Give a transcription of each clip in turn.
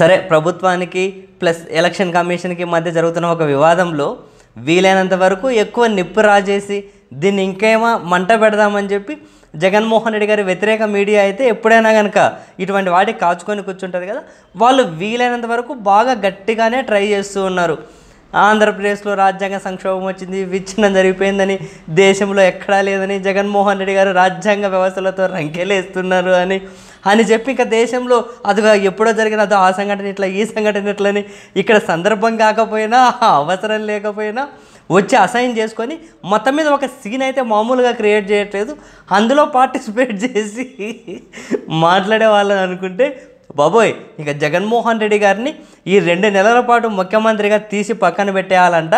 సరే ప్రభుత్వానికి plus election కమిషన్కి మధ్య జరుగుతున్న ఒక వివాదంలో వీలైనంత వరకు ఎక్కువ నిప్పు రాజేసి దీన్ని ఇంకేమో మంట పెడదామని చెప్పి జగన్మోహన్ రెడ్డి గారి వ్యతిరేక మీడియా అయితే ఎప్పుడైనా కనుక ఇటువంటి వాటికి కాచుకొని కూర్చుంటుంది కదా వాళ్ళు వీలైనంత వరకు బాగా గట్టిగానే ట్రై చేస్తూ ఉన్నారు ఆంధ్రప్రదేశ్లో రాజ్యాంగ సంక్షోభం వచ్చింది విచ్ఛిన్నం జరిగిపోయిందని దేశంలో ఎక్కడా లేదని జగన్మోహన్ రెడ్డి గారు రాజ్యాంగ వ్యవస్థలతో రంకెలేస్తున్నారు అని అని చెప్పి ఇంకా దేశంలో అదిగా ఎప్పుడో జరిగిన ఆ సంఘటన ఇట్లా ఈ సంఘటన ఇట్లని ఇక్కడ సందర్భం కాకపోయినా అవసరం లేకపోయినా వచ్చి అసైన్ చేసుకొని మొత్తం మీద ఒక సీన్ అయితే మామూలుగా క్రియేట్ చేయట్లేదు అందులో పార్టిసిపేట్ చేసి మాట్లాడే వాళ్ళని అనుకుంటే బాబోయ్ ఇక జగన్మోహన్ రెడ్డి గారిని ఈ రెండు నెలల పాటు ముఖ్యమంత్రిగా తీసి పక్కన పెట్టేయాలంట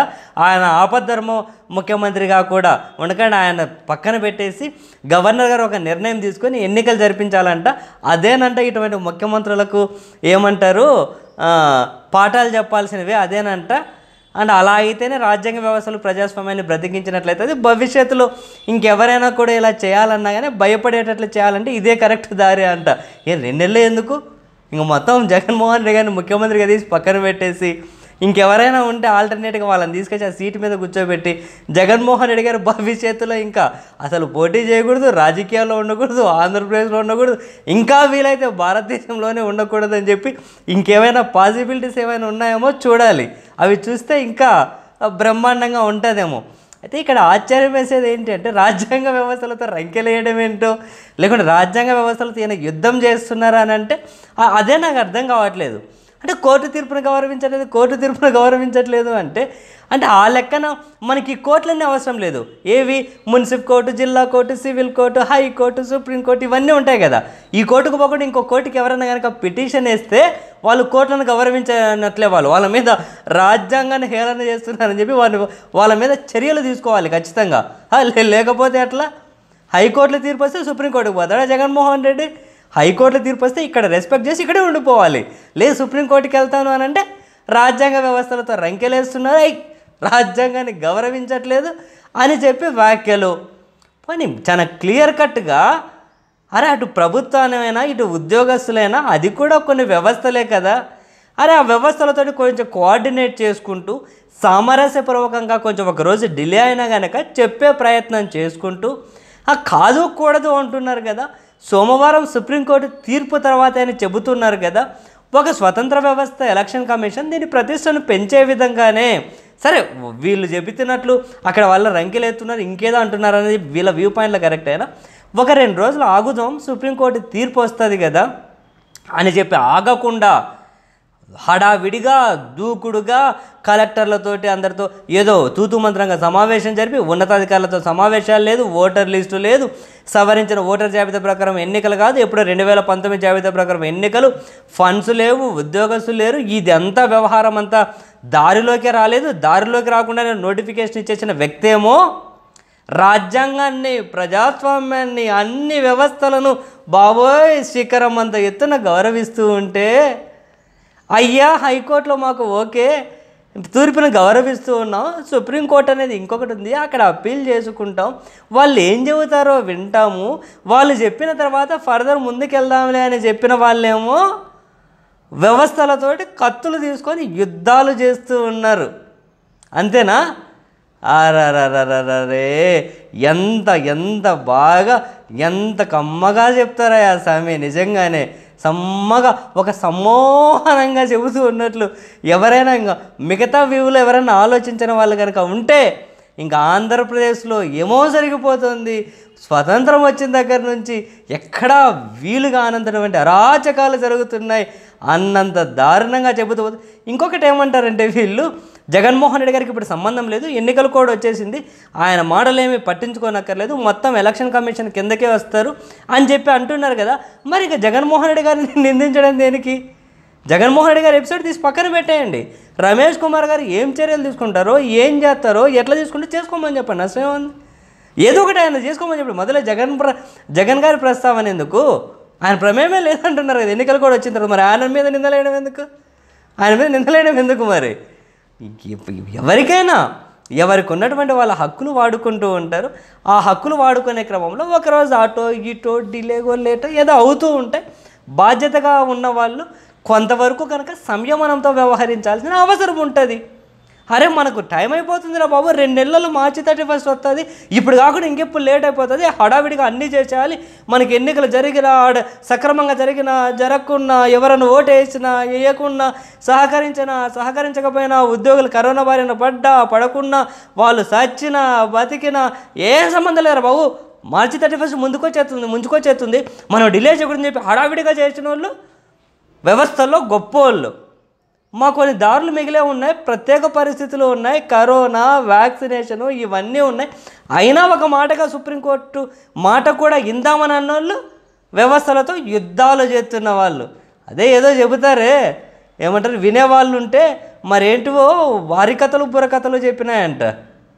ఆయన ఆపద్ధర్మ ముఖ్యమంత్రిగా కూడా ఉండకండి ఆయన పక్కన పెట్టేసి గవర్నర్ గారు ఒక నిర్ణయం తీసుకొని ఎన్నికలు జరిపించాలంట అదేనంట ఇటువంటి ముఖ్యమంత్రులకు ఏమంటారు పాఠాలు చెప్పాల్సినవి అదేనంట అండ్ అలా అయితేనే రాజ్యాంగ వ్యవస్థలు ప్రజాస్వామ్యాన్ని బ్రతికించినట్లయితే అది భవిష్యత్తులో ఇంకెవరైనా కూడా ఇలా చేయాలన్నా కానీ భయపడేటట్లు చేయాలంటే ఇదే కరెక్ట్ దారి అంట ఏ రెండెళ్ళే ఎందుకు ఇంక మొత్తం జగన్మోహన్ రెడ్డి గారిని ముఖ్యమంత్రిగా తీసి పక్కన పెట్టేసి ఇంకెవరైనా ఉంటే ఆల్టర్నేట్గా వాళ్ళని తీసుకొచ్చి ఆ సీటు మీద కూర్చోబెట్టి జగన్మోహన్ రెడ్డి గారు భవిష్యత్తులో ఇంకా అసలు పోటీ చేయకూడదు రాజకీయాల్లో ఉండకూడదు ఆంధ్రప్రదేశ్లో ఉండకూడదు ఇంకా వీలైతే భారతదేశంలోనే ఉండకూడదు అని చెప్పి ఇంకేమైనా పాసిబిలిటీస్ ఏమైనా ఉన్నాయేమో చూడాలి అవి చూస్తే ఇంకా బ్రహ్మాండంగా ఉంటుందేమో అయితే ఇక్కడ ఆశ్చర్యం వేసేది ఏంటంటే రాజ్యాంగ వ్యవస్థలతో రంకెలేయడం ఏంటో లేకుంటే రాజ్యాంగ వ్యవస్థలతో ఈయన యుద్ధం చేస్తున్నారా అని అంటే అదే నాకు అర్థం కావట్లేదు అంటే కోర్టు తీర్పును గౌరవించట్లేదు కోర్టు తీర్పును గౌరవించట్లేదు అంటే అంటే ఆ లెక్కన మనకి కోర్టులన్నీ అవసరం లేదు ఏవి మున్సిపల్ కోర్టు జిల్లా court civil court high court supreme court ఇవన్నీ ఉంటాయి కదా ఈ కోర్టుకు పోకుండా ఇంకో కోర్టుకి ఎవరైనా కనుక పిటిషన్ వేస్తే వాళ్ళు కోర్టులను గౌరవించినట్లే వాళ్ళు వాళ్ళ మీద రాజ్యాంగాన్ని హేళన చేస్తున్నారని చెప్పి వాళ్ళు వాళ్ళ మీద చర్యలు తీసుకోవాలి ఖచ్చితంగా లేకపోతే ఎట్లా హైకోర్టులో తీర్పు వస్తే సుప్రీంకోర్టుకు పోతాడా జగన్మోహన్ రెడ్డి హైకోర్టులో తీర్పు వస్తే ఇక్కడ రెస్పెక్ట్ చేసి ఇక్కడే ఉండిపోవాలి లేదు సుప్రీంకోర్టుకి వెళ్తాను అని అంటే రాజ్యాంగ వ్యవస్థలతో రంకెలేస్తున్నారు అయి రాజ్యాంగాన్ని గౌరవించట్లేదు అని చెప్పి వ్యాఖ్యలు పోనీ చాలా క్లియర్ కట్గా అరే అటు ప్రభుత్వమైనా ఇటు ఉద్యోగస్తులైనా అది కూడా కొన్ని వ్యవస్థలే కదా అరే ఆ వ్యవస్థలతో కొంచెం కోఆర్డినేట్ చేసుకుంటూ సామరస్యపూర్వకంగా కొంచెం ఒకరోజు డిలే అయినా కనుక చెప్పే ప్రయత్నం చేసుకుంటూ ఆ కాదు కూడదు అంటున్నారు కదా సోమవారం సుప్రీంకోర్టు తీర్పు తర్వాత అని చెబుతున్నారు కదా ఒక స్వతంత్ర వ్యవస్థ ఎలక్షన్ కమిషన్ దీని ప్రతిష్టను పెంచే విధంగానే సరే వీళ్ళు చెబుతున్నట్లు అక్కడ వాళ్ళ రంకెలు ఎత్తున్నారు ఇంకేదో అంటున్నారు అనేది వీళ్ళ వ్యూ పాయింట్లో కరెక్ట్ అయినా ఒక రెండు రోజులు ఆగుదాం సుప్రీంకోర్టు తీర్పు వస్తుంది కదా అని చెప్పి ఆగకుండా హడావిడిగా దూకుడుగా కలెక్టర్లతోటి అందరితో ఏదో తూతుమంత్రంగా మంత్రంగా సమావేశం జరిపి ఉన్నతాధికారులతో సమావేశాలు లేదు ఓటర్ లిస్టు లేదు సవరించిన ఓటర్ జాబితా ప్రకారం ఎన్నికలు కాదు ఎప్పుడో రెండు వేల పంతొమ్మిది జాబితా ప్రకారం ఎన్నికలు ఫండ్స్ లేవు ఉద్యోగస్తులు లేరు ఇదంతా వ్యవహారం అంతా దారిలోకే రాలేదు దారిలోకి రాకుండానే నోటిఫికేషన్ ఇచ్చేసిన వ్యక్తేమో రాజ్యాంగాన్ని ప్రజాస్వామ్యాన్ని అన్ని వ్యవస్థలను బాబోయ్ శిఖరం అంత ఎత్తున గౌరవిస్తూ ఉంటే అయ్యా హైకోర్టులో మాకు ఓకే తూర్పును గౌరవిస్తూ ఉన్నాం సుప్రీంకోర్టు అనేది ఇంకొకటి ఉంది అక్కడ అప్పీల్ చేసుకుంటాం వాళ్ళు ఏం చెబుతారో వింటాము వాళ్ళు చెప్పిన తర్వాత ఫర్దర్ ముందుకెళ్దాంలే అని చెప్పిన వాళ్ళేమో వ్యవస్థలతోటి కత్తులు తీసుకొని యుద్ధాలు చేస్తూ ఉన్నారు అంతేనా అరే ఎంత ఎంత బాగా ఎంత కమ్మగా ఆ స్వామి నిజంగానే సమ్మగా ఒక సమ్మోహనంగా చెబుతూ ఉన్నట్లు ఎవరైనా ఇంకా మిగతా వ్యూలో ఎవరైనా ఆలోచించిన వాళ్ళు కనుక ఉంటే ఇంకా ఆంధ్రప్రదేశ్లో ఏమో జరిగిపోతుంది స్వతంత్రం వచ్చిన దగ్గర నుంచి ఎక్కడా వీలు కానంతటువంటి అరాచకాలు జరుగుతున్నాయి అన్నంత దారుణంగా చెబుతూ ఇంకొకటి ఏమంటారంటే వీళ్ళు జగన్మోహన్ రెడ్డి గారికి ఇప్పుడు సంబంధం లేదు ఎన్నికలు కోడ్ వచ్చేసింది ఆయన మాటలేమీ పట్టించుకోనక్కర్లేదు మొత్తం ఎలక్షన్ కమిషన్ కిందకే వస్తారు అని చెప్పి అంటున్నారు కదా మరి ఇక జగన్మోహన్ రెడ్డి గారిని నిందించడం దేనికి జగన్మోహన్ రెడ్డి గారు ఎపిసోడ్ తీసి పక్కన పెట్టేయండి రమేష్ కుమార్ గారు ఏం చర్యలు తీసుకుంటారో ఏం చేస్తారో ఎట్లా తీసుకుంటే చేసుకోమని చెప్పండి అసలు ఏదో ఒకటి ఆయన చేసుకోమని చెప్పి మొదలు జగన్ ప్ర జగన్ గారి ప్రస్తావన ఎందుకు ఆయన ప్రమేయమే లేదంటున్నారు కదా ఎన్నికలు కూడా వచ్చిన తర్వాత మరి ఆయన మీద నిందలేయడం ఎందుకు ఆయన మీద నిందలేయడం ఎందుకు మరి ఎవరికైనా ఎవరికి ఉన్నటువంటి వాళ్ళ హక్కులు వాడుకుంటూ ఉంటారు ఆ హక్కులు వాడుకునే క్రమంలో ఒకరోజు ఆటో ఇటో డిలేగో లేటో ఏదో అవుతూ ఉంటాయి బాధ్యతగా ఉన్న వాళ్ళు కొంతవరకు కనుక సంయమనంతో వ్యవహరించాల్సిన అవసరం ఉంటుంది అరే మనకు టైం అయిపోతుందిరా బాబు రెండు నెలలు మార్చి థర్టీ ఫస్ట్ వస్తుంది ఇప్పుడు కాకుండా ఇంకెప్పుడు లేట్ అయిపోతుంది హడావిడిగా అన్నీ చేసేయాలి మనకి ఎన్నికలు జరిగిన సక్రమంగా జరిగిన జరగకున్నా ఎవరైనా ఓటు వేసినా వేయకున్నా సహకరించినా సహకరించకపోయినా ఉద్యోగులు కరోనా బారిన పడ్డా పడకుండా వాళ్ళు సచ్చినా బతికినా ఏ సంబంధం లేరు బాబు మార్చి థర్టీ ఫస్ట్ ముందుకొచ్చేస్తుంది ముంచుకొచ్చేస్తుంది మనం డిలే చేయకూడదని చెప్పి హడావిడిగా చేసిన వాళ్ళు వ్యవస్థలో గొప్ప వాళ్ళు మా కొన్ని దారులు మిగిలే ఉన్నాయి ప్రత్యేక పరిస్థితులు ఉన్నాయి కరోనా వ్యాక్సినేషను ఇవన్నీ ఉన్నాయి అయినా ఒక మాటగా సుప్రీంకోర్టు మాట కూడా ఇందామని అన్నోళ్ళు వ్యవస్థలతో యుద్ధాలు చేస్తున్న వాళ్ళు అదే ఏదో చెబుతారే ఏమంటారు వినేవాళ్ళు ఉంటే మరేంటివో వారి కథలు బుర్రకథలు చెప్పినాయంట